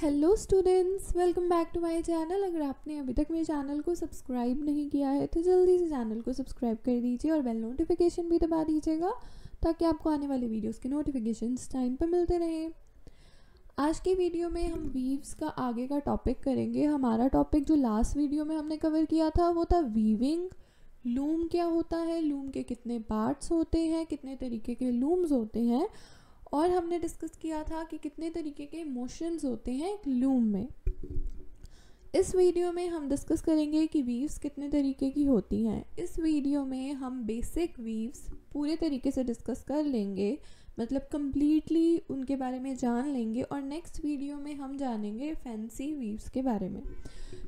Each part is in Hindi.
hello students welcome back to my channel अगर आपने अभी तक मेरे चैनल को सब्सक्राइब नहीं किया है तो जल्दी से चैनल को सब्सक्राइब कर दीजिए और बेल नोटिफिकेशन भी दबा दीजिएगा ताकि आपको आने वाले वीडियोस के नोटिफिकेशंस टाइम पर मिलते रहें आज की वीडियो में हम वीव्स का आगे का टॉपिक करेंगे हमारा टॉपिक जो लास्ट वीडियो में हमने कवर किया था वो था वीविंग लूम क्या होता है लूम के कितने पार्ट्स होते हैं कितने तरीके के लूम्स होते हैं और हमने डिस्कस किया था कि कितने तरीके के इमोशंस होते हैं एक लूम में इस वीडियो में हम डिस्कस करेंगे कि वीव्स कितने तरीके की होती हैं इस वीडियो में हम बेसिक वीव्स पूरे तरीके से डिस्कस कर लेंगे मतलब कम्प्लीटली उनके बारे में जान लेंगे और नेक्स्ट वीडियो में हम जानेंगे फैंसी वीव्स के बारे में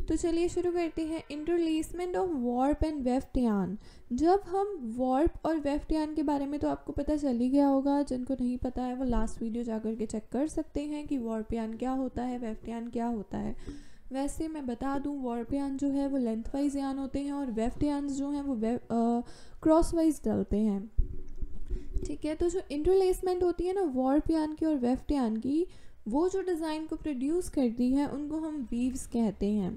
तो चलिए शुरू करते हैं interlacement of warp and weft yarn जब हम वार्प और वेफ्ट यान के बारे में तो आपको पता चल ही गया होगा जिनको नहीं पता है वो लास्ट वीडियो जा कर के चेक कर सकते हैं कि वार्प यान क्या होता है वेफ्ट यान क्या होता है वैसे मैं बता दूं वार्प यान जो है वो लेंथ वाइज यान होते हैं और वेफ्ट यान जो हैं वो क्रॉस वाइज डलते हैं ठीक है तो जो इंटरलेसमेंट होती है ना वार्प यान की और वेफ्ट यान की वो जो डिज़ाइन को प्रोड्यूस करती है उनको हम वीव्स कहते हैं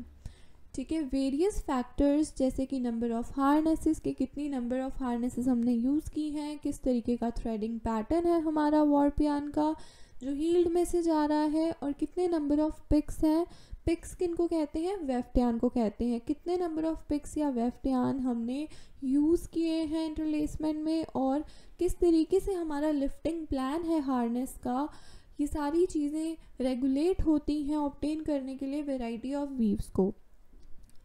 ठीक है वेरियस फैक्टर्स जैसे कि नंबर ऑफ़ हार्नेसेस के कितनी नंबर ऑफ़ हार्नेसेस हमने यूज़ की हैं किस तरीके का थ्रेडिंग पैटर्न है हमारा वॉरपियान का जो हील्ड में से जा रहा है और कितने नंबर ऑफ़ पिक्स हैं पिक्स किन को कहते हैं वेफ्टियान को कहते हैं कितने नंबर ऑफ़ पिक्स या वेफ्टियान हमने यूज़ किए हैं इंटरलेसमेंट में और किस तरीके से हमारा लिफ्टिंग प्लान है हार्नेस का ये सारी चीज़ें रेगुलेट होती हैं ऑप्टेन करने के लिए वेराइटी ऑफ वीव्स को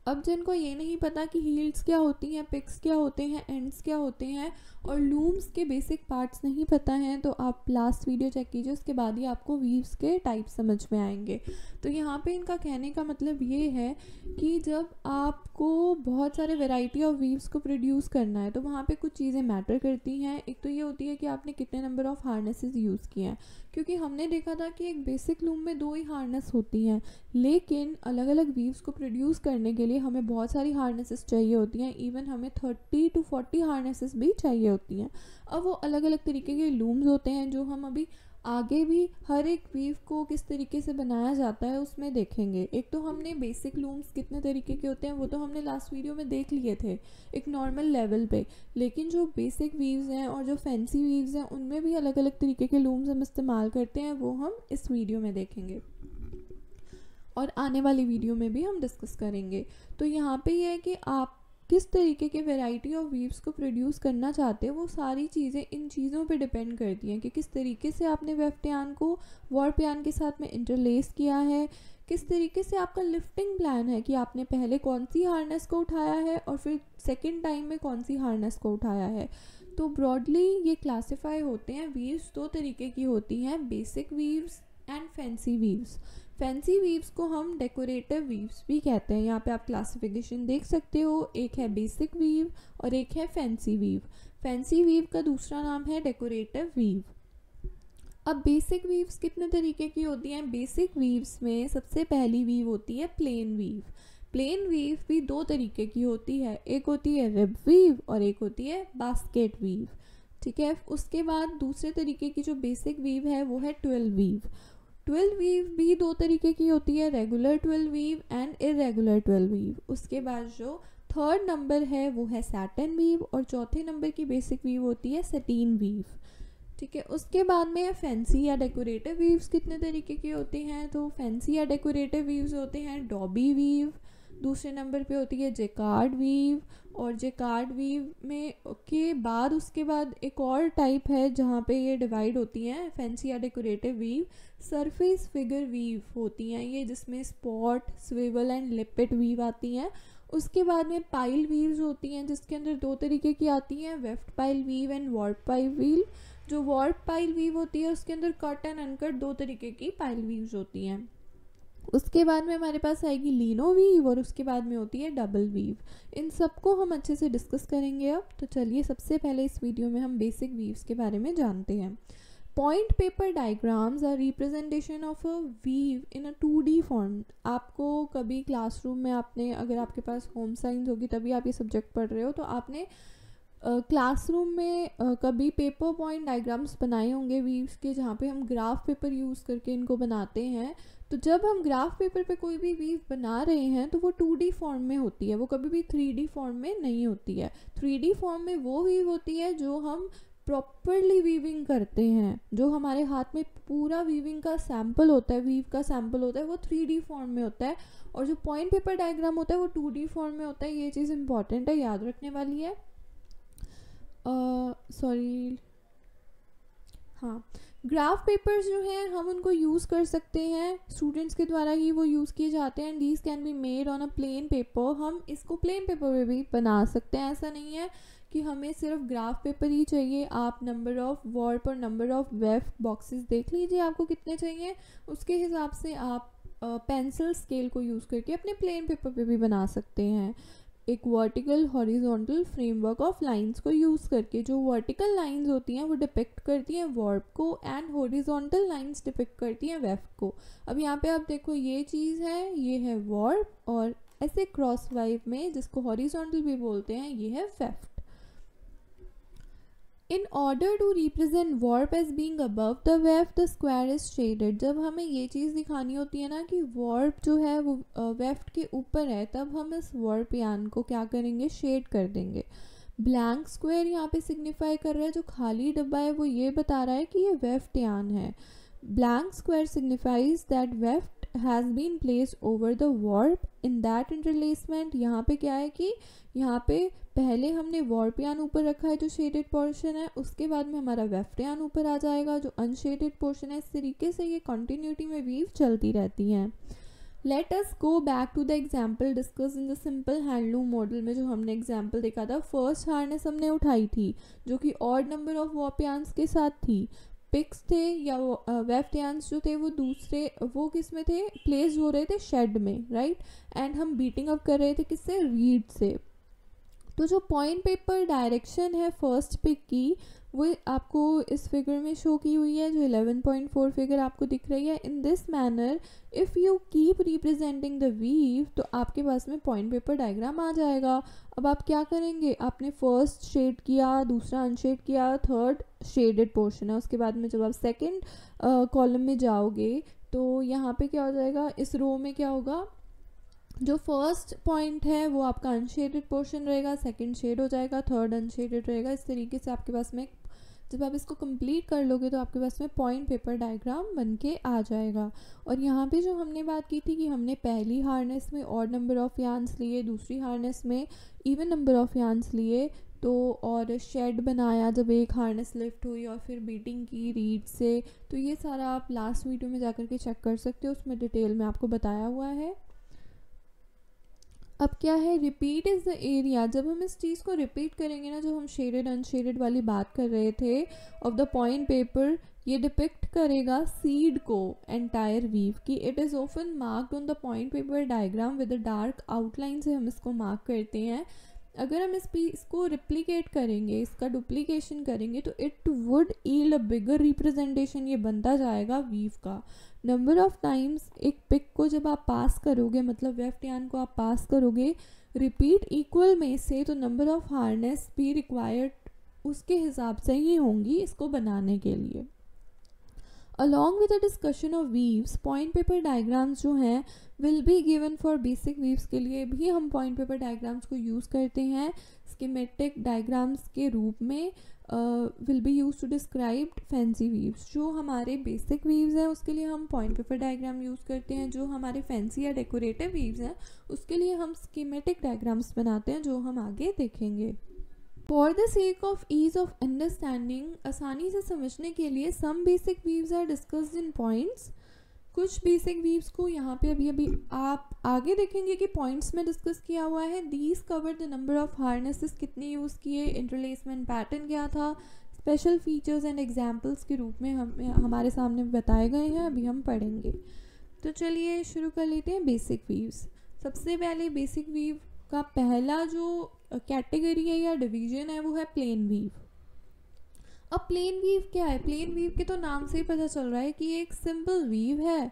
अब जिनको तो ये नहीं पता कि हील्स क्या होती हैं पिक्स क्या होते हैं एंड्स क्या होते हैं और लूम्स के बेसिक पार्ट्स नहीं पता हैं तो आप लास्ट वीडियो चेक कीजिए उसके बाद ही आपको वीव्स के टाइप समझ में आएंगे तो यहाँ पे इनका कहने का मतलब ये है कि जब आपको बहुत सारे वेराइटी ऑफ वीव्स को प्रोड्यूस करना है तो वहाँ पर कुछ चीज़ें मैटर करती हैं एक तो ये होती है कि आपने कितने नंबर ऑफ़ हार्नेसेज यूज़ किए हैं क्योंकि हमने देखा था कि एक बेसिक लूम में दो ही हार्नेस होती हैं लेकिन अलग अलग वीव्स को प्रोड्यूस करने के लिए हमें बहुत सारी हार्नेसेस चाहिए होती हैं इवन हमें थर्टी टू फोर्टी हार्नेसेस भी चाहिए होती हैं अब वो अलग अलग तरीके के लूम्स होते हैं जो हम अभी आगे भी हर एक वीव को किस तरीके से बनाया जाता है उसमें देखेंगे एक तो हमने बेसिक लूम्स कितने तरीके के होते हैं वो तो हमने लास्ट वीडियो में देख लिए थे एक नॉर्मल लेवल पे लेकिन जो बेसिक वीव्स हैं और जो फैंसी वीव्स हैं उनमें भी अलग अलग तरीके के लूम्स हम इस्तेमाल करते हैं वो हम इस वीडियो में देखेंगे और आने वाली वीडियो में भी हम डिस्कस करेंगे तो यहाँ पे ये यह है कि आप किस तरीके के वैरायटी ऑफ वीव्स को प्रोड्यूस करना चाहते हैं वो सारी चीज़ें इन चीज़ों पे डिपेंड करती हैं कि किस तरीके से आपने वेफ्टयान को वॉरप्यान के साथ में इंटरलेस किया है किस तरीके से आपका लिफ्टिंग प्लान है कि आपने पहले कौन सी हार्नेस को उठाया है और फिर सेकेंड टाइम में कौन सी हार्नेस को उठाया है तो ब्रॉडली ये क्लासीफाई होते हैं वीव्स दो तरीके की होती हैं basic weaves and fancy weaves fancy weaves को हम डेकोरेटिव वीव्स भी कहते हैं यहाँ पे आप क्लासिफिकेशन देख सकते हो एक है बेसिक वीव और एक है फैंसी वीव फैंसी वीव का दूसरा नाम है डेकोरेटिव वीव अब बेसिक वीव्स कितने तरीके की होती हैं बेसिक वीव्स में सबसे पहली वीव होती है प्लेन वीव प्लेन वीव भी दो तरीके की होती है एक होती है रिब वीव और एक होती है बास्केट वीव ठीक है उसके बाद दूसरे तरीके की जो बेसिक वीव है वो है ट्वेल्व वीव ट्वेल्व वीव भी दो तरीके की होती है regular twill weave and irregular twill weave उसके बाद जो थर्ड नंबर है वो है सैटन वीव और चौथे नंबर की बेसिक वीव होती है सटीन वीव ठीक है उसके बाद में फैंसी या डेकोरेटिव वीव्स कितने तरीके के होते हैं तो फैंसी या डेकोरेटिव वीव्स होते हैं डॉबी वीव दूसरे नंबर पे होती है जेकार्ड वीव और जेकार्ड वीव में के बाद उसके बाद एक और टाइप है जहाँ पे ये डिवाइड होती हैं फैंसी या decorative weave surface figure weave होती हैं ये जिसमें spot swivel and lappet weave आती हैं उसके बाद में पाइल वीव्स होती हैं जिसके अंदर दो तरीके की आती हैं weft pile weave and warp pile weave जो वॉर्ड पाइल वीव होती है उसके अंदर कट एंड अनकट दो तरीके की पाइल वीव्स होती हैं उसके बाद में हमारे पास आएगी लीनो वीव और उसके बाद में होती है डबल वीव इन सबको हम अच्छे से डिस्कस करेंगे अब तो चलिए सबसे पहले इस वीडियो में हम बेसिक वीव्स के बारे में जानते हैं point paper diagrams are representation of a weave in a two D form आपको कभी क्लासरूम में आपने अगर आपके पास होम साइंस होगी तभी आप ये सब्जेक्ट पढ़ रहे हो तो आपने क्लासरूम में कभी पेपर पॉइंट डायग्राम्स बनाए होंगे वीव्स के जहाँ पे हम ग्राफ पेपर यूज़ करके इनको बनाते हैं तो जब हम ग्राफ पेपर पे कोई भी वीव बना रहे हैं तो वो टू डी फॉर्म में होती है वो कभी भी थ्री डी फॉर्म में नहीं होती है थ्री डी फॉर्म में वो वीव होती है जो हम प्रॉपरली वीविंग करते हैं जो हमारे हाथ में पूरा वीविंग का सैम्पल होता है वीव का सैम्पल होता है वो थ्री डी फॉर्म में होता है और जो पॉइंट पेपर डायग्राम होता है वो टू डी फॉर्म में होता है ये चीज़ इंपॉर्टेंट है याद रखने वाली है सॉरी हाँ ग्राफ पेपर्स जो हैं हम उनको यूज़ कर सकते हैं स्टूडेंट्स के द्वारा ही वो यूज़ किए जाते हैं and these can be made on a plain paper हम इसको प्लेन पेपर पे भी बना सकते हैं ऐसा नहीं है कि हमें सिर्फ ग्राफ पेपर ही चाहिए आप नंबर ऑफ़ वर्ड और नंबर ऑफ़ वेफ बॉक्सेस देख लीजिए आपको कितने चाहिए उसके हिसाब से आप पेंसिल uh, स्केल को यूज़ करके अपने प्लेन पेपर पे भी बना सकते हैं एक vertical horizontal framework of lines को यूज़ करके जो वर्टिकल लाइंस होती हैं वो डिपेक्ट करती हैं वर्ब को एंड हॉरिजॉन्टल लाइंस डिपेक्ट करती हैं वेफ को अब यहाँ पे आप देखो ये चीज़ है ये है वर्ब और ऐसे क्रॉस वाइव में जिसको हॉरिजॉन्टल भी बोलते हैं ये है weft in order to represent warp as being above the weft the square is shaded जब हमें ये चीज़ दिखानी होती है ना कि वॉर्प जो है वो वेफ्ट के ऊपर है तब हम इस वॉर्प यान को क्या करेंगे शेड कर देंगे ब्लैंक स्क्वायर यहाँ पे सिग्निफाई कर रहा है जो खाली डब्बा है वो ये बता रहा है कि ये वेफ्ट यान है blank square signifies that weft has been place over the warp in that interlacement यहाँ पे क्या है कि यहाँ पे पहले हमने यान ऊपर रखा है जो शेडेड पोर्शन है उसके बाद में हमारा यान ऊपर आ जाएगा जो अनशेडेड पोर्शन है इस तरीके से ये कॉन्टीन्यूटी में वीव चलती रहती है let us go back to the example discuss in the simple handloom model में जो हमने एग्जाम्पल देखा था फर्स्ट हार्नेस हमने उठाई थी जो कि ऑड नंबर ऑफ वॉपियांस के साथ थी पिक्स थे या वो वेफ्टियांस जो थे वो दूसरे वो किस में थे प्लेस हो रहे थे शेड में राइट एंड हम बीटिंग अप कर रहे थे किससे रीड से तो जो पॉइंट पेपर डायरेक्शन है फर्स्ट पिक की वो आपको इस फिगर में शो की हुई है जो 11.4 फिगर आपको दिख रही है in this manner if you keep representing the weave तो आपके पास में पॉइंट पेपर डायग्राम आ जाएगा अब आप क्या करेंगे आपने फर्स्ट शेड किया दूसरा अनशेड किया थर्ड शेडेड पोर्शन है उसके बाद में जब आप सेकेंड कॉलम में जाओगे तो यहाँ पे क्या हो जाएगा इस रो में क्या होगा जो फर्स्ट पॉइंट है वो आपका अनशेडेड पोर्शन रहेगा सेकंड शेड हो जाएगा थर्ड अनशेडेड रहेगा इस तरीके से आपके पास में एक जब आप इसको कंप्लीट कर लोगे तो आपके पास में पॉइंट पेपर डायग्राम बन के आ जाएगा और यहाँ पे जो हमने बात की थी कि हमने पहली हार्नेस में और नंबर ऑफ़ यान्स लिए दूसरी हार्नेस में इवन नंबर ऑफ़ यान्स लिए तो और शेड बनाया जब एक हार्नेस लिफ्ट हुई और फिर बीटिंग की रीड से तो ये सारा आप लास्ट वीडियो में जा के चेक कर सकते हो उसमें डिटेल में आपको बताया हुआ है अब क्या है रिपीट इज़ द एरिया जब हम इस चीज़ को रिपीट करेंगे ना जो हम शेडेड अनशेडेड वाली बात कर रहे थे ऑफ द पॉइंट पेपर ये डिपिक्ट करेगा सीड को एंटायर वीव की it is often marked on the point paper diagram with dark outline से हम इसको मार्क करते हैं अगर हम इस पीस को रिप्लीकेट करेंगे इसका डुप्लीकेशन करेंगे तो it would yield a bigger representation ये बनता जाएगा वीव का नंबर ऑफ टाइम्स एक पिक को जब आप पास करोगे मतलब लेफ्ट यान को आप पास करोगे रिपीट इक्वल में से तो नंबर ऑफ हार्नेस भी रिक्वायर्ड उसके हिसाब से ही होंगी इसको बनाने के लिए along with the discussion of weaves point paper diagrams जो हैं will be given for basic weaves के लिए भी हम पॉइंट पेपर डायग्राम्स को यूज़ करते हैं स्कीमेटिक डायग्राम्स के रूप में will be use to describe fancy weaves जो हमारे बेसिक वीव्स हैं उसके लिए हम पॉइंट पेपर डायग्राम यूज़ करते हैं जो हमारे फैंसी या डेकोरेटिव वीव्स हैं उसके लिए हम स्कीमेटिक डायग्राम्स बनाते हैं जो हम आगे देखेंगे for the sake of ease of understanding आसानी से समझने के लिए some basic weaves are discussed in points कुछ बेसिक वीव्स को यहाँ पे अभी अभी आप आगे देखेंगे कि पॉइंट्स में डिस्कस किया हुआ है these cover the number of harnesses कितने यूज़ किए इंटरलेसमेंट पैटर्न क्या था स्पेशल फीचर्स एंड एग्जाम्पल्स के रूप में हम हमारे सामने बताए गए हैं अभी हम पढ़ेंगे तो चलिए शुरू कर लेते हैं बेसिक वीव्स सबसे पहले बेसिक वीव का पहला जो कैटेगरी है या डिवीजन है वो है प्लेन वीव अब प्लेन वीव क्या है प्लेन वीव के तो नाम से ही पता चल रहा है कि ये एक सिंपल वीव है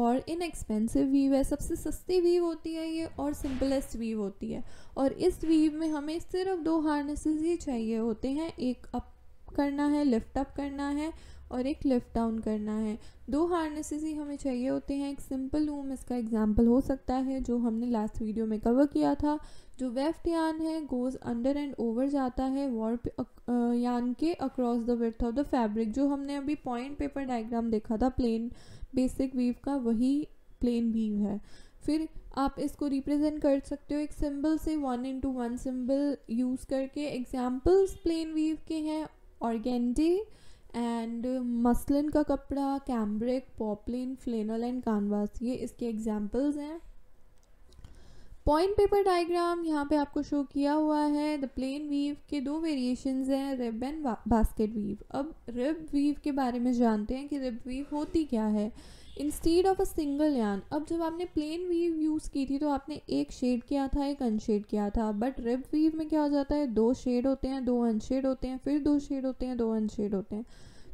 और इनएक्सपेंसिव वीव है सबसे सस्ती वीव होती है ये और सिंपलेस्ट वीव होती है और इस वीव में हमें सिर्फ दो हार्नेसेस ही चाहिए होते हैं एक अप करना है लिफ्ट अप करना है और एक लिफ्ट डाउन करना है दो हार्नेसेस ही हमें चाहिए होते हैं एक सिंपल लूम इसका एग्जाम्पल हो सकता है जो हमने लास्ट वीडियो में कवर किया था जो वेफ्ट यान है गोज़ अंडर एंड ओवर जाता है वॉर्प यान के across the width of the fabric जो हमने अभी पॉइंट पेपर डाइग्राम देखा था प्लेन बेसिक वीव का वही प्लेन वीव है फिर आप इसको रिप्रेजेंट कर सकते हो एक सिंबल से one into one symbol use करके एग्जाम्पल्स प्लेन वीव के हैं ऑर्गेंडे एंड मसलिन का कपड़ा cambric poplin flannel and canvas ये इसके एग्जाम्पल्स हैं पॉइंट पेपर डायग्राम यहाँ पे आपको शो किया हुआ है द प्लेन वीव के दो वेरिएशंस हैं रिब एंड बास्केट वीव अब रिब वीव के बारे में जानते हैं कि रिब वीव होती क्या है इंस्टीड ऑफ अ सिंगल यान अब जब आपने प्लेन वीव यूज़ की थी तो आपने एक शेड किया था एक अनशेड किया था बट रिब वीव में क्या हो जाता है दो शेड होते हैं दो अनशेड होते हैं फिर दो शेड होते हैं दो अनशेड होते हैं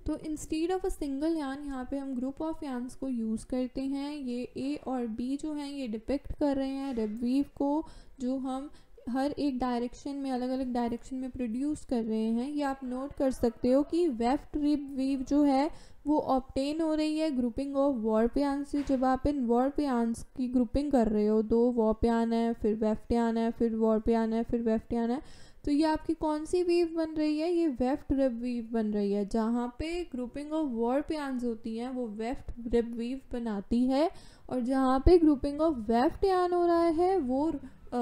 तो इंस्टीड ऑफ अ सिंगल यान यहाँ पे हम ग्रुप ऑफ यान्स को यूज़ करते हैं ये ए और बी जो हैं ये डिपेक्ट कर रहे हैं रिब वीव को जो हम हर एक डायरेक्शन में अलग अलग डायरेक्शन में प्रोड्यूस कर रहे हैं ये आप नोट कर सकते हो कि वेफ्ट रिब वीव जो है वो ऑप्टेन हो रही है ग्रुपिंग ऑफ वॉरपियान से जब आप इन वॉरपियांस की ग्रुपिंग कर रहे हो दो वॉपियान है फिर वेफ्टियान है फिर वॉरपियान है फिर वेफ्टियान है तो ये आपकी कौन सी वीव बन रही है ये वेफ्ट रिब वीव बन रही है जहाँ पे ग्रुपिंग ऑफ वॉरपियांस होती हैं वो वेफ्ट रिब वीव बनाती है और जहाँ पे ग्रुपिंग ऑफ वेफ्ट यान हो रहा है वो आ,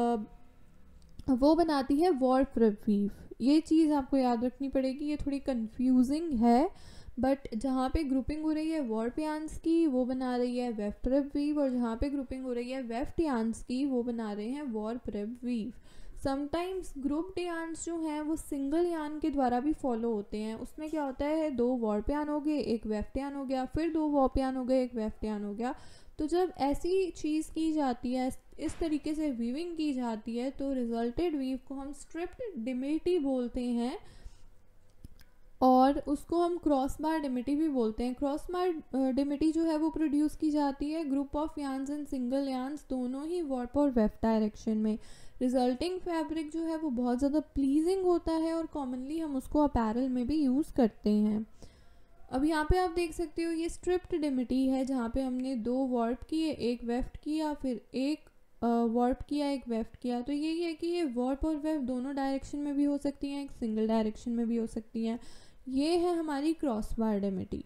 वो बनाती है वॉर्प रिब वीव ये चीज़ आपको याद रखनी पड़ेगी ये थोड़ी कन्फ्यूजिंग है बट जहाँ पे ग्रुपिंग हो रही है वॉरपियांस की वो बना रही है वेफ प्रेप वीव और जहाँ पे ग्रुपिंग हो रही है वेफ्ट यांस की वो बना रहे हैं warp rep weave sometimes group yarns जो हैं वो सिंगल यान के द्वारा भी फॉलो होते हैं उसमें क्या होता है दो वॉरपियान हो गए एक यान हो गया फिर दो यान हो गए एक यान हो गया तो जब ऐसी चीज़ की जाती है इस तरीके से वीविंग की जाती है तो रिजल्टेड वीव को हम स्ट्रिप्ट डिमेटी बोलते हैं और उसको हम क्रॉस बार डिमिटी भी बोलते हैं क्रॉस बार डिमिटी जो है वो प्रोड्यूस की जाती है group of yarns and single yarns दोनों ही वॉर्प और वेफ्ट डायरेक्शन में रिजल्टिंग फैब्रिक जो है वो बहुत ज़्यादा प्लीजिंग होता है और कॉमनली हम उसको अपैरल में भी यूज़ करते हैं अब यहाँ पे आप देख सकते हो ये स्ट्रिप्ट डिमिटी है जहाँ पे हमने दो वॉर्प किए एक वेफ्ट किया फिर एक वॉर्प किया एक वेफ्ट किया तो यही है कि ये वॉर्प और वेफ्ट दोनों डायरेक्शन में भी हो सकती हैं एक सिंगल डायरेक्शन में भी हो सकती हैं ये है हमारी क्रॉस बार डेमिटी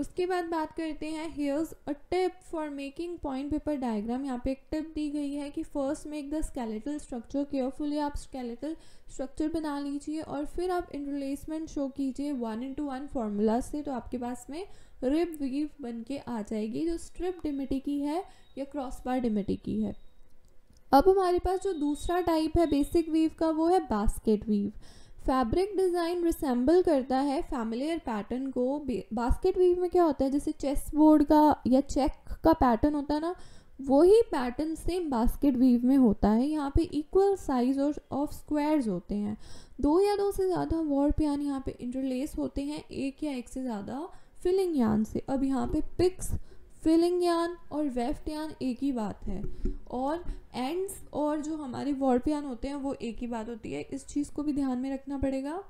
उसके बाद बात करते हैं here's a tip for making point paper diagram यहाँ पे एक टिप दी गई है कि first make the skeletal structure carefully आप स्केलेटल स्ट्रक्चर बना लीजिए और फिर आप इंटरलेसमेंट शो कीजिए वन इंटू वन फार्मूला से तो आपके पास में रिब वीव बन के आ जाएगी जो स्ट्रिप डिमिटी की है या क्रॉस बार डिमिटी की है अब हमारे पास जो दूसरा टाइप है बेसिक वीव का वो है basket weave fabric design resemble करता है फैमिलियर पैटर्न को बास्केट वीव में क्या होता है जैसे चेस बोर्ड का या चेक का पैटर्न होता है ना वही पैटर्न सेम बास्केट वीव में होता है यहाँ पे इक्वल साइज और ऑफ स्क्वायर्स होते हैं दो या दो से ज़्यादा वॉर्प यान यहाँ पे इंटरलेस होते हैं एक या एक से ज़्यादा फिलिंग यान से अब यहाँ पे पिक्स फिलिंग यान और वेफ्ट यान एक ही बात है और एंड्स और जो हमारे वॉर्प यान होते हैं वो एक ही बात होती है इस चीज़ को भी ध्यान में रखना पड़ेगा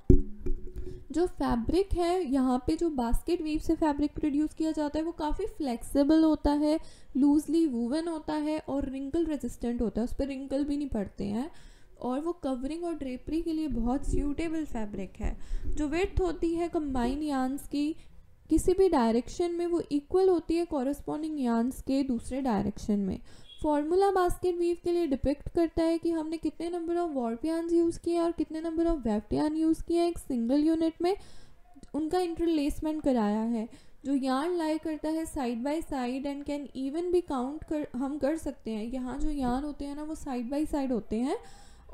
जो फैब्रिक है यहाँ पे जो बास्केट वीव से फैब्रिक प्रोड्यूस किया जाता है वो काफ़ी फ्लेक्सिबल होता है लूजली वूवन होता है और रिंकल रेजिस्टेंट होता है उस पर रिंकल भी नहीं पड़ते हैं और वो कवरिंग और ड्रेपरी के लिए बहुत सूटेबल फैब्रिक है जो वेथ होती है कम्बाइन यान्स की किसी भी डायरेक्शन में वो इक्वल होती है कॉरस्पॉन्डिंग यान्स के दूसरे डायरेक्शन में फॉर्मूला बास्केट वीव के लिए डिपेक्ट करता है कि हमने कितने number of warp yarns use किए और कितने number of weft yarn use किए हैं एक सिंगल यूनिट में उनका इंटरलेसमेंट कराया है जो यान लाई करता है side by side and can even भी काउंट कर हम कर सकते हैं यहाँ जो यान होते हैं ना वो साइड बाय साइड होते हैं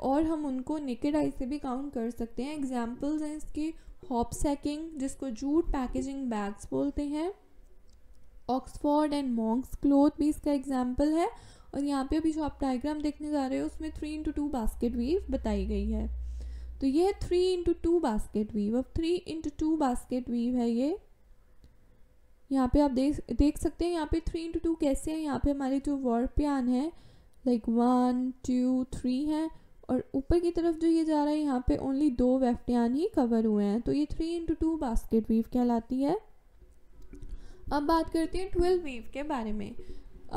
और हम उनको नेकेड आई से भी काउंट कर सकते हैं एग्जाम्पल्स हैं इसके हॉप सैकिंग जिसको जूट पैकेजिंग बैग्स बोलते हैं ऑक्सफोर्ड एंड मॉन्क्स क्लोथ भी इसका एग्जाम्पल है और यहाँ पे अभी जो आप डायग्राम देखने जा रहे हो उसमें three into two basket weave बताई गई है तो ये है three into two basket weave अब three into two basket weave है ये यहाँ पे आप देख देख सकते हैं यहाँ पे थ्री इंटू टू कैसे हैं यहाँ पे हमारे जो वर्ड प्यान है लाइक वन टू थ्री है और ऊपर की तरफ जो ये जा रहा है यहाँ पे ओनली दो वेफ्टियान ही कवर हुए हैं तो ये three into two basket weave कहलाती है अब बात करते हैं ट्वेल्व वीव के बारे में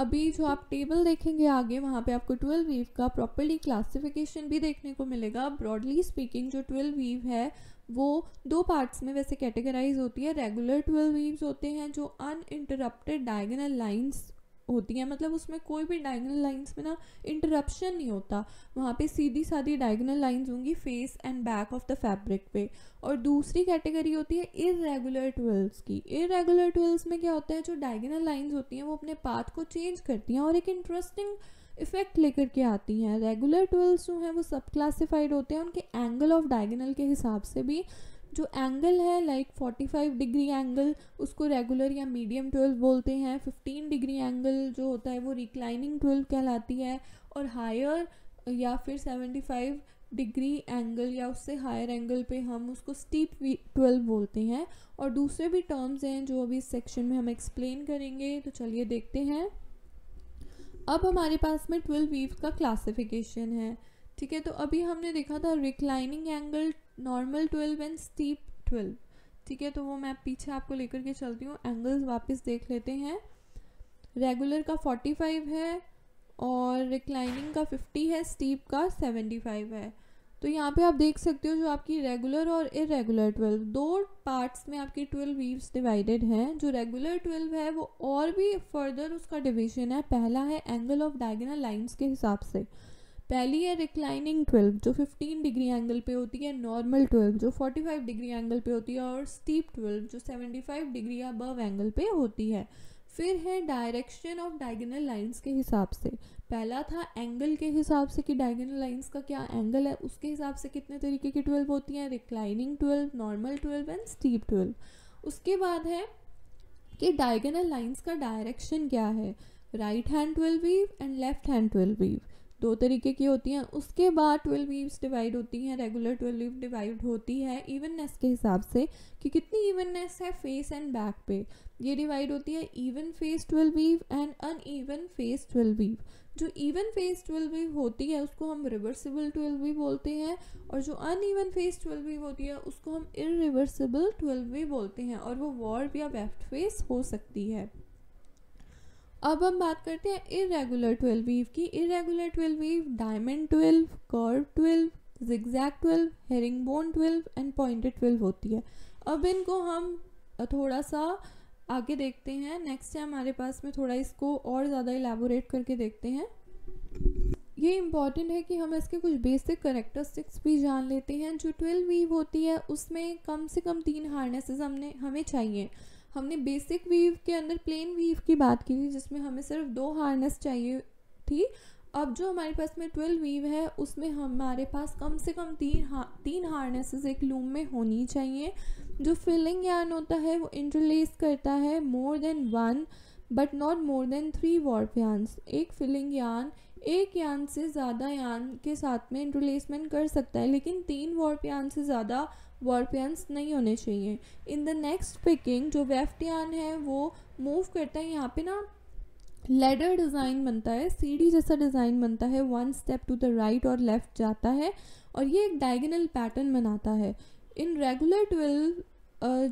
अभी जो आप टेबल देखेंगे आगे वहाँ पे आपको ट्वेल्व वीव का प्रॉपरली क्लासिफिकेशन भी देखने को मिलेगा ब्रॉडली स्पीकिंग जो ट्वेल्व वीव है वो दो पार्ट्स में वैसे कैटेगराइज होती है रेगुलर ट्वेल्व वीव्स होते हैं जो अन इंटरप्टेड डायगनल लाइन्स होती हैं मतलब उसमें कोई भी डायगनल लाइंस में ना इंटरप्शन नहीं होता वहाँ पे सीधी साधी डायगनल लाइंस होंगी face and back of the fabric पे और दूसरी कैटेगरी होती है इरेगुलर ट्वेल्व की इरेगुलर ट्विल्स में क्या होता है जो डायगनल लाइंस होती हैं वो अपने पाथ को चेंज करती हैं और एक इंटरेस्टिंग इफ़ेक्ट लेकर के आती हैं रेगुलर ट्वेल्व जो हैं वो सब क्लासिफाइड होते हैं उनके एंगल ऑफ डायगनल के हिसाब से भी जो एंगल है like forty five degree angle उसको रेगुलर या मीडियम ट्वेल्व बोलते हैं फिफ्टीन डिग्री एंगल जो होता है वो रिक्लाइनिंग ट्वेल्व कहलाती है और हायर या फिर सेवेंटी फाइव डिग्री एंगल या उससे हायर एंगल पे हम उसको स्टीप ट्वेल्व बोलते हैं और दूसरे भी टर्म्स हैं जो अभी इस सेक्शन में हम एक्सप्लेन करेंगे तो चलिए देखते हैं अब हमारे पास में ट्वेल्व वीव का क्लासिफिकेशन है ठीक है तो अभी हमने देखा था reclining angle normal twill and steep twill ठीक है तो वो मैं पीछे आपको लेकर के चलती हूँ एंगल्स वापस देख लेते हैं रेगुलर का फोर्टी फाइव है और रिक्लाइनिंग का फिफ्टी है स्टीप का सेवेंटी फाइव है तो यहाँ पे आप देख सकते हो जो आपकी रेगुलर और इरेगुलर ट्वेल्व दो पार्ट्स में आपकी ट्वेल्व वीव्स डिवाइडेड हैं जो रेगुलर ट्वेल्व है वो और भी फर्दर उसका डिविजन है पहला है एंगल ऑफ डायगोनल लाइन्स के हिसाब से पहली है रिक्लाइनिंग ट्वेल्व जो 15 डिग्री एंगल पे होती है नॉर्मल ट्वेल्व जो 45 डिग्री एंगल पे होती है और स्टीप ट्वेल्व जो 75 डिग्री या बव एंगल पे होती है फिर है डायरेक्शन ऑफ डायगोनल लाइंस के हिसाब से पहला था एंगल के हिसाब से कि डायगोनल लाइंस का क्या एंगल है उसके हिसाब से कितने तरीके की ट्वेल्व होती हैं reclining twill normal twill and steep twill उसके बाद है कि डायगोनल लाइंस का डायरेक्शन क्या है right hand twill weave and left hand twill weave दो तरीके की होती हैं उसके बाद ट्वेल्व ईव्स डिवाइड होती हैं रेगुलर ट्वेल्व वीव डिवाइड होती है इवननेस के हिसाब से कि कितनी इवननेस है फेस एंड बैक पे ये डिवाइड होती है even face twill weave and uneven face twill weave जो इवन फेस ट्वेल्व वीव होती है उसको हम रिवर्सिबल ट्वेल्व वीव बोलते हैं और जो uneven face twill weave होती है उसको हम इरिवर्सिबल ट्वेल्व वीव बोलते हैं और वो वॉर्ब या वेफ्ट फेस हो सकती है अब हम बात करते हैं इरेगुलर ट्वेल्व वीव की irregular twill weave diamond twill curve twill zigzag twill herringbone twill and pointed twill होती है अब इनको हम थोड़ा सा आगे देखते हैं नेक्स्ट है हमारे पास में थोड़ा इसको और ज़्यादा इलेबोरेट करके देखते हैं ये इम्पॉर्टेंट है कि हम इसके कुछ बेसिक करेक्टरिस्टिक्स भी जान लेते हैं जो ट्वेल्व वीव होती है उसमें कम से कम तीन हार्नेसेस हमने हमें चाहिए हमने बेसिक वीव के अंदर प्लेन वीव की बात की थी जिसमें हमें सिर्फ दो हार्नेस चाहिए थी अब जो हमारे पास में ट्वेल्व वीव है उसमें हमारे पास कम से कम तीन हा तीन हार्नेसेस एक लूम में होनी चाहिए जो फिलिंग यान होता है वो इंटरलेस करता है more than one but not more than three warp yarns एक फिलिंग यान एक यान से ज़्यादा यान के साथ में इंटरलेसमेंट कर सकता है लेकिन तीन वॉर्फ यान से ज़्यादा वॉरपियंस नहीं होने चाहिए इन द नेक्स्ट पिकिंग जो वेफ्टियान है वो मूव करता है यहाँ पे ना लेडर डिज़ाइन बनता है सीढ़ी जैसा डिज़ाइन बनता है one step to the right और लेफ्ट जाता है और ये एक डायगनल पैटर्न बनाता है इन रेगुलर ट्वेल्व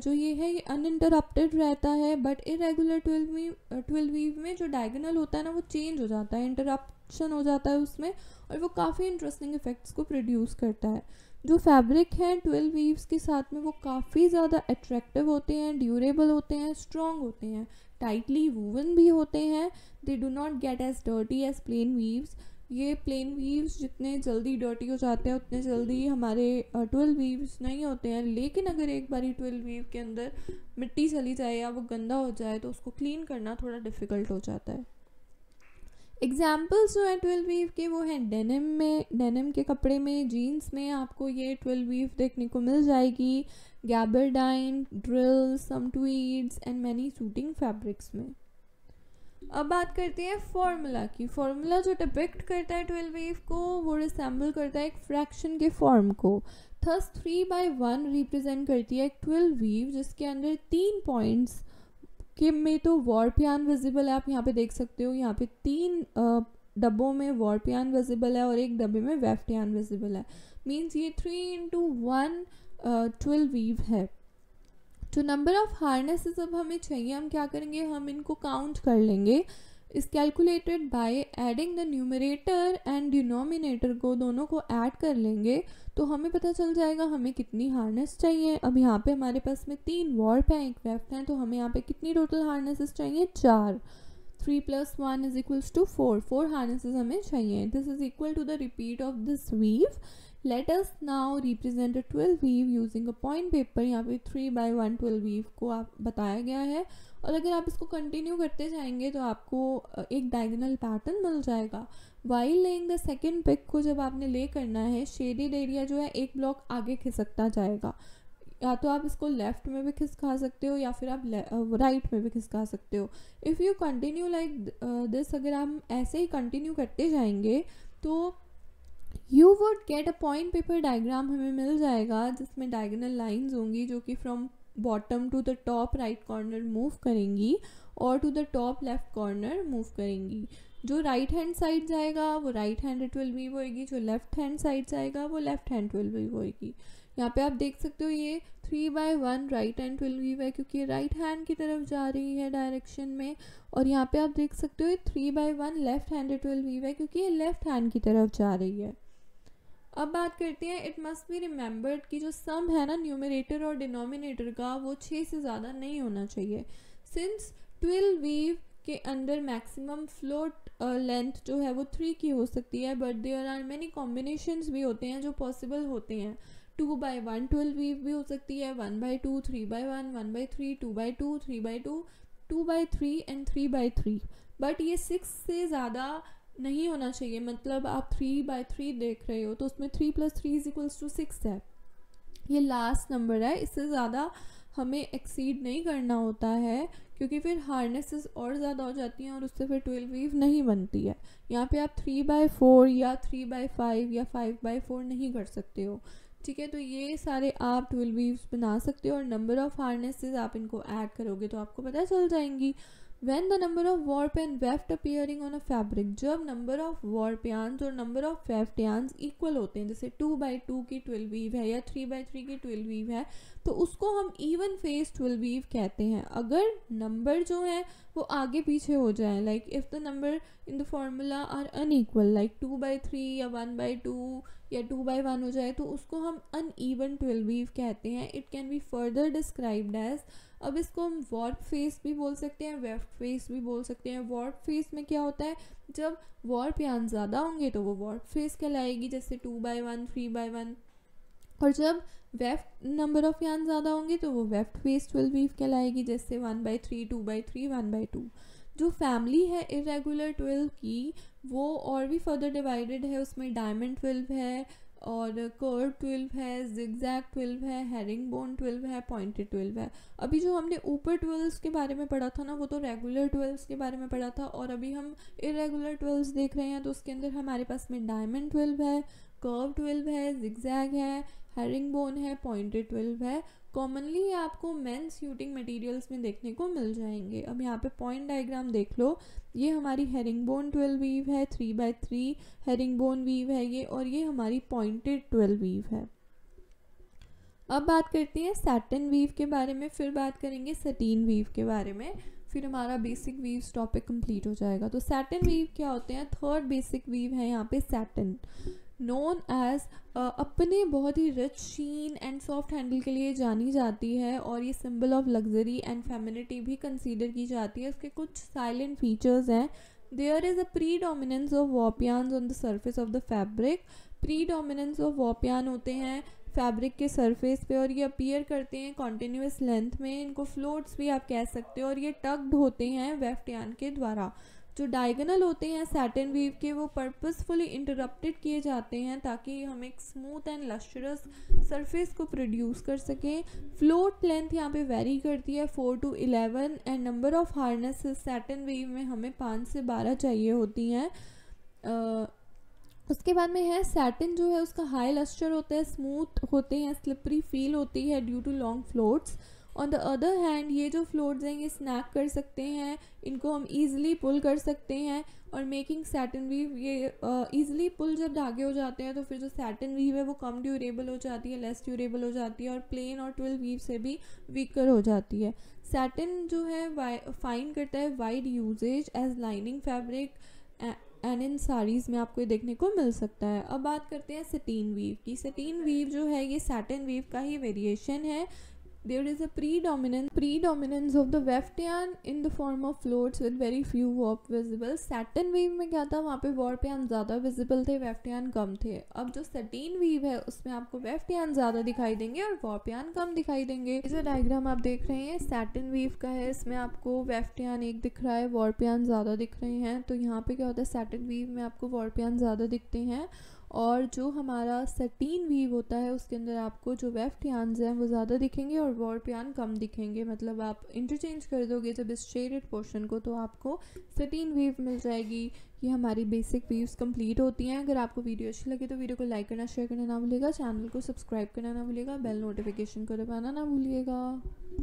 जो ये है ये अन इंटरप्टेड रहता है but regular twill twill weave में जो डायगनल होता है ना वो चेंज हो जाता है इंटरप्शन हो जाता है उसमें और वो काफ़ी इंटरेस्टिंग इफेक्ट्स को प्रोड्यूस करता है जो फैब्रिक हैं ट्वेल्व वीव्स के साथ में वो काफ़ी ज़्यादा अट्रैक्टिव होते हैं ड्यूरेबल होते हैं स्ट्रॉन्ग होते हैं टाइटली वूवन भी होते हैं they do not get as dirty as plain weaves ये प्लेन वीव्स जितने जल्दी डर्टी हो जाते हैं उतने जल्दी हमारे ट्वेल्व वीव्स नहीं होते हैं लेकिन अगर एक ही ट्वेल्व वीव के अंदर मिट्टी चली जाए या वो गंदा हो जाए तो उसको क्लीन करना थोड़ा डिफ़िकल्ट हो जाता है एग्जाम्पल्स जो है ट्वेल्व वीव के वो हैं डेनिम में डेनिम के कपड़े में जीन्स में आपको ये ट्वेल्व वीव देखने को मिल जाएगी gabardine drill some tweeds and many suiting fabrics में अब बात करते हैं फॉर्मूला की फॉर्मूला जो डिपेक्ट करता है ट्वेल्व वेव को वो रिसेंबल करता है एक फ्रैक्शन के फॉर्म को थर्स थ्री बाय वन रिप्रेजेंट करती है एक ट्वेल्व वेव जिसके अंदर तीन पॉइंट्स कि में तो वॉरपियान विजिबल है आप यहाँ पे देख सकते हो यहाँ पे तीन डब्बों में वॉरपियान विजिबल है और एक डब्बे में वेफ्टियान विजिबल है मीन्स ये three into one twill weave है तो नंबर ऑफ हार्नेसेस अब हमें चाहिए हम क्या करेंगे हम इनको काउंट कर लेंगे is calculated by adding the numerator and denominator को दोनों को ऐड कर लेंगे तो हमें पता चल जाएगा हमें कितनी हार्नेस चाहिए अब यहाँ पे हमारे पास में तीन वॉल्व हैं एक वेफ्ट हैं तो हमें यहाँ पे कितनी टोटल हार्नेसेस चाहिए चार three plus one is equals to four four harnesses हमें चाहिए this is equal to the repeat of this weave let us now represent twill weave using a point paper यहाँ पे three by one twill weave को आप बताया गया है और अगर आप इसको कंटिन्यू करते जाएंगे तो आपको एक डायगनल पैटर्न मिल जाएगा while laying the second pick को जब आपने ले करना है शेडेड एरिया जो है एक ब्लॉक आगे खिसकता जाएगा या तो आप इसको लेफ्ट में भी खिसका सकते हो या फिर आप राइट में भी खिसका सकते हो if you continue like this अगर हम ऐसे ही कंटिन्यू करते जाएंगे तो you would get a point paper diagram हमें मिल जाएगा जिसमें डायगनल लाइंस होंगी जो कि from bottom to the top right corner move करेंगी और to the top left corner move करेंगी जो राइट हैंड साइड जाएगा वो राइट हैंड इट विल होएगी जो लेफ्ट हैंड साइड जाएगा वो लेफ्ट हैंड ट्विल मूव होएगी यहाँ पे आप देख सकते हो ये three by one right hand twill move है क्योंकि ये राइट हैंड की तरफ जा रही है डायरेक्शन में और यहाँ पे आप देख सकते हो ये three by one left hand twill है क्योंकि ये लेफ्ट हैंड की तरफ जा रही है अब बात करते हैं इट मस्ट बी रिमेंबर्ड कि जो सम है ना न्यूमिनेटर और डिनोमिनेटर का वो छः से ज़्यादा नहीं होना चाहिए सिंस ट्विल वीव के अंदर मैक्सिमम फ्लोट लेंथ जो है वो थ्री की हो सकती है but there are many combinations भी होते हैं जो पॉसिबल होते हैं two by one twill weave भी हो सकती है one by two three by one one by three two by two three by two two by three and three by three but ये सिक्स से ज़्यादा नहीं होना चाहिए मतलब आप थ्री बाई थ्री देख रहे हो तो उसमें three plus three is equals to six है ये लास्ट नंबर है इससे ज़्यादा हमें एक्सीड नहीं करना होता है क्योंकि फिर हार्डनेसेस और ज़्यादा हो जाती हैं और उससे फिर ट्वेल्व वीव नहीं बनती है यहाँ पे आप थ्री बाय फोर या थ्री बाय फाइव या फाइव बाय फोर नहीं कर सकते हो ठीक है तो ये सारे आप ट्वेल्व वीव्स बना सकते हो और नंबर ऑफ़ हार्डनेसेस आप इनको ऐड करोगे तो आपको पता चल जाएंगी when the number of warp and weft appearing on a fabric जब नंबर ऑफ वॉर्प यान्स और नंबर ऑफ वेफ्ट इक्वल होते हैं जैसे टू बाई टू की ट्वेल्वीव है या थ्री बाई थ्री की ट्वेल्वीव है तो उसको हम इवन फेस ट्वेल्वीव कहते हैं अगर नंबर जो है वो आगे पीछे हो जाए like if the number in the formula are unequal like two by three या वन बाई टू या टू बाई वन हो जाए तो उसको हम अन ईवन ट्वेल्वीव कहते हैं it can be further described as अब इसको हम वॉर्प फेस भी बोल सकते हैं वेफ्ट फेस भी बोल सकते हैं वॉर्प फेस में क्या होता है जब वॉर्प यान ज़्यादा होंगे तो वो वॉर्प फेस कहलाएगी जैसे two by one three by one और जब वेफ्ट नंबर ऑफ यान ज़्यादा होंगे तो वो वेफ्ट फेस ट्वेल्व वीव कहलाएगी जैसे one by three two by three one by two जो फैमिली है इरेगुलर ट्वेल्व की वो और भी फर्दर डिवाइडेड है उसमें डायमंड ट्वेल्व है और कर ट्वेल्व है जिगजैग ट्वेल्व है हेरिंग बोन ट्वेल्व है पॉइंटेड ट्वेल्व है अभी जो हमने ऊपर ट्वेल्व्स के बारे में पढ़ा था ना वो तो रेगुलर ट्वेल्व्स के बारे में पढ़ा था और अभी हम इरेगुलर ट्वेल्व देख रहे हैं तो उसके अंदर हमारे पास में डायमंड ट्वेल्व है कर्व ट्वेल्व है जिग्जैग है हेरिंग बोन है पॉइंटेड ट्वेल्व है कॉमनली आपको मेन सूटिंग मटेरियल्स में देखने को मिल जाएंगे अब यहाँ पे पॉइंट डायग्राम देख लो ये हमारी हेरिंग बोन ट्वेल्व वीव है three by three herringbone weave है ये और ये हमारी पॉइंटेड ट्वेल्व वीव है अब बात करते हैं सैटन वीव के बारे में फिर बात करेंगे सटीन वीव के बारे में फिर हमारा बेसिक वीव्स टॉपिक कंप्लीट हो जाएगा तो सैटन वीव क्या होते हैं थर्ड बेसिक वीव है यहाँ पे सैटन नोन एज uh, अपने बहुत ही rich sheen and soft handle के लिए जानी जाती है और ये symbol of luxury and femininity भी कंसीडर की जाती है इसके कुछ साइलेंट फीचर्स हैं there is a predominance of warp yarn on the surface of the fabric predominance of warp yarn होते हैं फैब्रिक के सरफेस पे और ये अपीयर करते हैं कॉन्टीन्यूस लेंथ में इनको फ्लोट्स भी आप कह सकते हो और ये टक्ड होते हैं वेफ्टयान के द्वारा जो डायगनल होते हैं सैटन वेव के वो पर्पसफुली इंटरप्टेड किए जाते हैं ताकि हम एक स्मूथ एंड लश्चरस सरफेस को प्रोड्यूस कर सकें फ्लोट लेंथ यहाँ पे वेरी करती है four to eleven and number of harness satin weave में हमें पाँच से बारह चाहिए होती हैं उसके बाद में है सैटन जो है उसका हाई लश्चर होता है स्मूथ होते हैं स्लिपरी फील होती है due to long floats on the other hand ये जो फ्लोट्स हैं ये स्नैक कर सकते हैं इनको हम ईजिली पुल कर सकते हैं और मेकिंग सैटन वीव ये ईजिली uh, पुल जब धागे हो जाते हैं तो फिर जो सैटन वीव है वो कम ड्यूरेबल हो जाती है लेस ड्यूरेबल हो जाती है और प्लेन और ट्वेल्व वीव से भी वीकर हो जाती है सैटन जो है फाइन करता है wide uses as lining fabric and in saris में आपको ये देखने को मिल सकता है अब बात करते हैं सटीन वीव की सटीन वीव जो है ये सैटन वीव का ही वेरिएशन है there is a predominant predominance of the weft yarn in the form of floats with very few warp visible satin weave में क्या था वहाँ पे वॉर्प यान ज़्यादा विजिबल थे वेफ्ट यान कम थे अब जो सटीन वीव है उसमें आपको वेफ्ट यान ज़्यादा दिखाई देंगे और वॉर्प यान कम दिखाई देंगे इसे डायग्राम आप देख रहे हैं सैटन वीव का है इसमें आपको वेफ्ट यान एक दिख रहा है वॉर्प यान ज़्यादा दिख रहे हैं तो यहाँ पे क्या होता है सैटन वीव में आपको वॉर्प यान ज़्यादा दिखते हैं और जो हमारा सटीन वीव होता है उसके अंदर आपको जो वेफ्ट यानज हैं वो ज़्यादा दिखेंगे और वॉर्प यान कम दिखेंगे मतलब आप इंटरचेंज कर दोगे जब इस शेडेड पोर्शन को तो आपको सटीन वीव मिल जाएगी ये हमारी बेसिक वीव्स कंप्लीट होती हैं अगर आपको वीडियो अच्छी लगे तो वीडियो को लाइक करना शेयर करना ना भूलेगा चैनल को सब्सक्राइब करना ना भूलेगा बेल नोटिफिकेशन को दबाना ना भूलिएगा